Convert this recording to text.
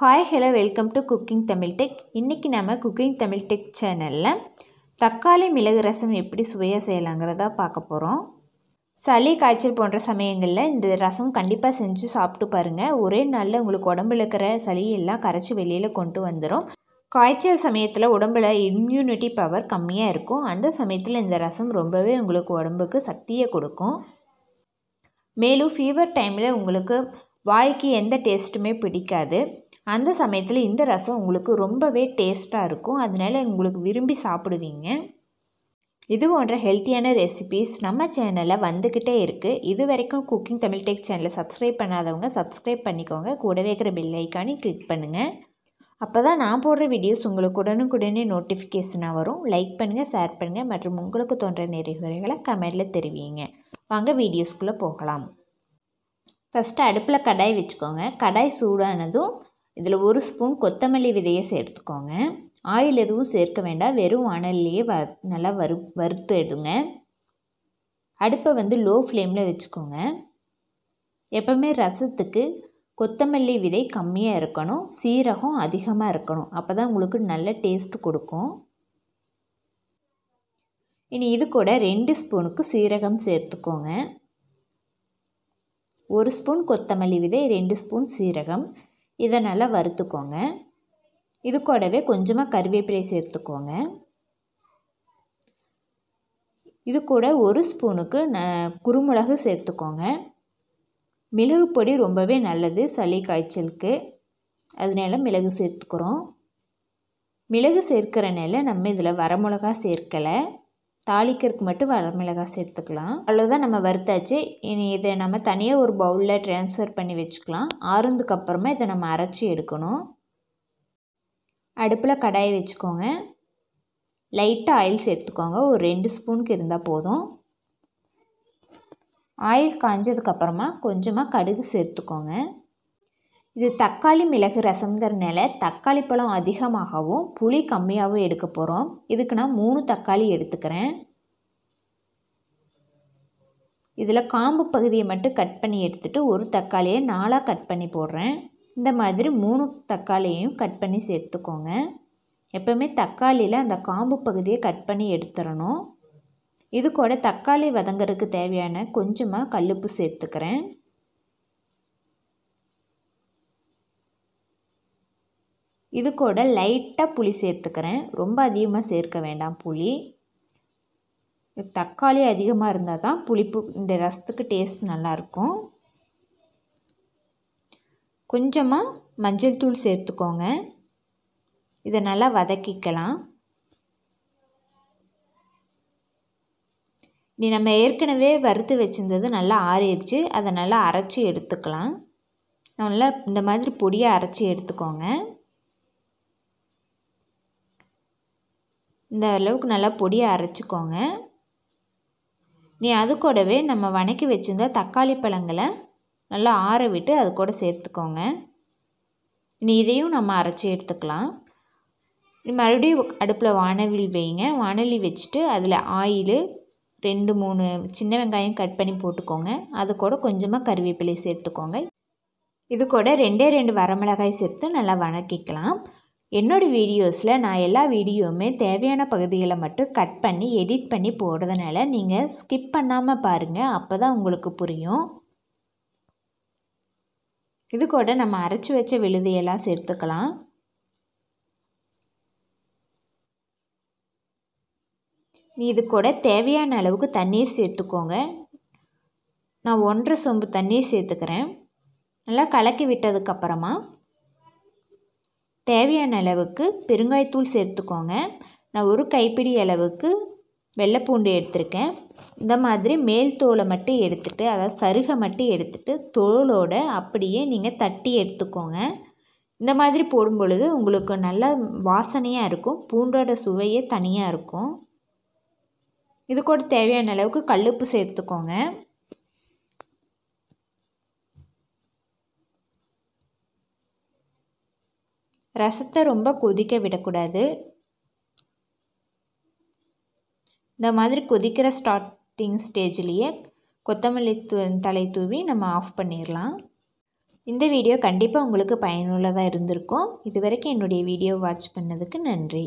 hi hello welcome to cooking Tamil tech இன்றைக்கி நம்ம cooking Tamil tech சேனலில் தக்காளி மிளகு ரசம் எப்படி சுவையாக செய்யலாங்கிறத பார்க்க போகிறோம் சளி காய்ச்சல் போன்ற சமயங்களில் இந்த ரசம் கண்டிப்பாக செஞ்சு சாப்பிட்டு பாருங்கள் ஒரே நாளில் உங்களுக்கு உடம்புல இருக்கிற சளியெல்லாம் கரைச்சி வெளியில் கொண்டு வந்துடும் காய்ச்சல் சமயத்தில் உடம்பில் இம்யூனிட்டி பவர் கம்மியாக இருக்கும் அந்த சமயத்தில் இந்த ரசம் ரொம்பவே உங்களுக்கு உடம்புக்கு சக்தியை கொடுக்கும் மேலும் ஃபீவர் டைமில் உங்களுக்கு வாய்க்கு எந்த டேஸ்ட்டுமே பிடிக்காது அந்த சமயத்தில் இந்த ரசம் உங்களுக்கு ரொம்பவே டேஸ்ட்டாக இருக்கும் அதனால உங்களுக்கு விரும்பி சாப்பிடுவீங்க இது போன்ற ஹெல்த்தியான ரெசிபீஸ் நம்ம சேனலில் வந்துக்கிட்டே இருக்குது இது வரைக்கும் குக்கிங் தமிழ் டெக் சேனலை சப்ஸ்கிரைப் பண்ணாதவங்க சப்ஸ்கிரைப் பண்ணிக்கோங்க கூடவே இருக்கிற பெல் கிளிக் பண்ணுங்கள் அப்போ தான் நான் போடுற வீடியோஸ் உங்களுக்கு உடனுக்குடனே நோட்டிஃபிகேஷனாக வரும் லைக் பண்ணுங்கள் ஷேர் பண்ணுங்கள் மற்றும் உங்களுக்கு தோன்ற நெறிமுறைகளை கமெண்டில் தெரிவிங்க வாங்க வீடியோஸ்குள்ளே போகலாம் ஃபஸ்ட்டு அடுப்பில் கடாய் வச்சுக்கோங்க கடாய் சூடானதும் இதில் ஒரு ஸ்பூன் கொத்தமல்லி விதையை சேர்த்துக்கோங்க ஆயில் எதுவும் சேர்க்க வேண்டாம் வெறும் வானல்லையே வ நல்லா வறு வறுத்து எடுங்க அடுப்பை வந்து லோ ஃப்ளேமில் வச்சுக்கோங்க எப்போவுமே ரசத்துக்கு கொத்தமல்லி விதை கம்மியாக இருக்கணும் சீரகம் அதிகமாக இருக்கணும் அப்போ தான் உங்களுக்கு நல்ல டேஸ்ட் கொடுக்கும் இனி இது கூட ரெண்டு ஸ்பூனுக்கு சீரகம் சேர்த்துக்கோங்க ஒரு ஸ்பூன் கொத்தமல்லி விதை ரெண்டு ஸ்பூன் சீரகம் இதை நல்லா வறுத்துக்கோங்க இது கூடவே கொஞ்சமாக கருவேப்பிலை சேர்த்துக்கோங்க இது கூட ஒரு ஸ்பூனுக்கு ந குறுமிளகு சேர்த்துக்கோங்க மிளகு பொடி ரொம்பவே நல்லது சளி காய்ச்சலுக்கு அதனால மிளகு சேர்த்துக்கிறோம் மிளகு சேர்க்கிறனால நம்ம இதில் வரமிளகா சேர்க்கலை தாளிக்கிறதுக்கு மட்டும் வரமிளகாய் சேர்த்துக்கலாம் அவ்வளோதான் நம்ம வறுத்தாச்சு இனி இதை நம்ம தனியாக ஒரு பவுலில் ட்ரான்ஸ்ஃபர் பண்ணி வச்சுக்கலாம் அப்புறமா இதை நம்ம அரைச்சி எடுக்கணும் அடுப்பில் கடாயை வச்சுக்கோங்க லைட்டாக ஆயில் சேர்த்துக்கோங்க ஒரு ரெண்டு ஸ்பூனுக்கு இருந்தால் போதும் ஆயில் காஞ்சதுக்கப்புறமா கொஞ்சமாக கடுகு சேர்த்துக்கோங்க இது தக்காளி மிளகு ரசம்ங்கிறனால தக்காளி பழம் அதிகமாகவும் புளி கம்மியாகவும் எடுக்க போகிறோம் இதுக்கு நான் மூணு தக்காளி எடுத்துக்கிறேன் இதில் காம்பு பகுதியை மட்டும் கட் பண்ணி எடுத்துகிட்டு ஒரு தக்காளியை நாலாக கட் பண்ணி போடுறேன் இந்த மாதிரி மூணு தக்காளியையும் கட் பண்ணி சேர்த்துக்கோங்க எப்போவுமே தக்காளியில் அந்த காம்பு பகுதியை கட் பண்ணி எடுத்துடணும் இது கூட தக்காளி வதங்கிறதுக்கு தேவையான கொஞ்சமாக கல்லுப்பு சேர்த்துக்கிறேன் இது கூட லைட்டாக புளி சேர்த்துக்கிறேன் ரொம்ப அதிகமாக சேர்க்க வேண்டாம் புளி தக்காளி அதிகமாக இருந்தால் தான் புளிப்பு இந்த ரசத்துக்கு டேஸ்ட் நல்லாயிருக்கும் கொஞ்சமாக மஞ்சள் தூள் சேர்த்துக்கோங்க இதை நல்லா வதக்கிக்கலாம் நீ நம்ம ஏற்கனவே வறுத்து வச்சுருந்தது நல்லா ஆறிடுச்சு அதை நல்லா அரைச்சி எடுத்துக்கலாம் நல்லா இந்த மாதிரி பொடியை அரைச்சி எடுத்துக்கோங்க இந்த அளவுக்கு நல்லா பொடியை அரைச்சிக்கோங்க நீ அது கூடவே நம்ம வணக்கி வச்சுருந்த தக்காளி பழங்களை நல்லா ஆற விட்டு அது கூட சேர்த்துக்கோங்க நீ இதையும் நம்ம அரைச்சி எடுத்துக்கலாம் மறுபடியும் அடுப்பில் வானவில் வைங்க வானவில் வச்சுட்டு அதில் ஆயில் ரெண்டு மூணு சின்ன வெங்காயம் கட் பண்ணி போட்டுக்கோங்க அது கூட கொஞ்சமாக கருவேப்பிலை சேர்த்துக்கோங்க இது கூட ரெண்டே ரெண்டு வரமிளகாய் சேர்த்து நல்லா வணக்கிக்கலாம் என்னோடய வீடியோஸில் நான் எல்லா வீடியோவுமே தேவையான பகுதிகளை மட்டும் கட் பண்ணி எடிட் பண்ணி போடுறதுனால நீங்கள் ஸ்கிப் பண்ணாமல் பாருங்கள் அப்போ தான் உங்களுக்கு புரியும் இது கூட நம்ம அரைச்சி வச்ச விழுதியெல்லாம் சேர்த்துக்கலாம் இது கூட தேவையான அளவுக்கு தண்ணியை சேர்த்துக்கோங்க நான் ஒன்றரை சொம்பு தண்ணியை சேர்த்துக்கிறேன் நல்லா கலக்கி விட்டதுக்கப்புறமா தேவையான அளவுக்கு பெருங்காயத்தூள் சேர்த்துக்கோங்க நான் ஒரு கைப்பிடி அளவுக்கு வெள்ளைப்பூண்டு எடுத்திருக்கேன் இந்த மாதிரி மேல் தோலை மட்டும் எடுத்துகிட்டு அதாவது சருகை மட்டும் எடுத்துகிட்டு தோலோடு அப்படியே நீங்கள் தட்டி எடுத்துக்கோங்க இந்த மாதிரி போடும் பொழுது உங்களுக்கு நல்லா வாசனையாக இருக்கும் பூண்டோட சுவையே தனியாக இருக்கும் இது கூட தேவையான அளவுக்கு கல்லுப்பு சேர்த்துக்கோங்க ரசத்தை ரொம்ப கொதிக்க விடக்கூடாது இந்த மாதிரி கொதிக்கிற ஸ்டார்டிங் ஸ்டேஜ்லேயே கொத்தமல்லி தலை தூவி நம்ம ஆஃப் பண்ணிடலாம் இந்த வீடியோ கண்டிப்பாக உங்களுக்கு பயனுள்ளதாக இருந்திருக்கும் இது வரைக்கும் என்னுடைய வீடியோ வாட்ச் பண்ணதுக்கு நன்றி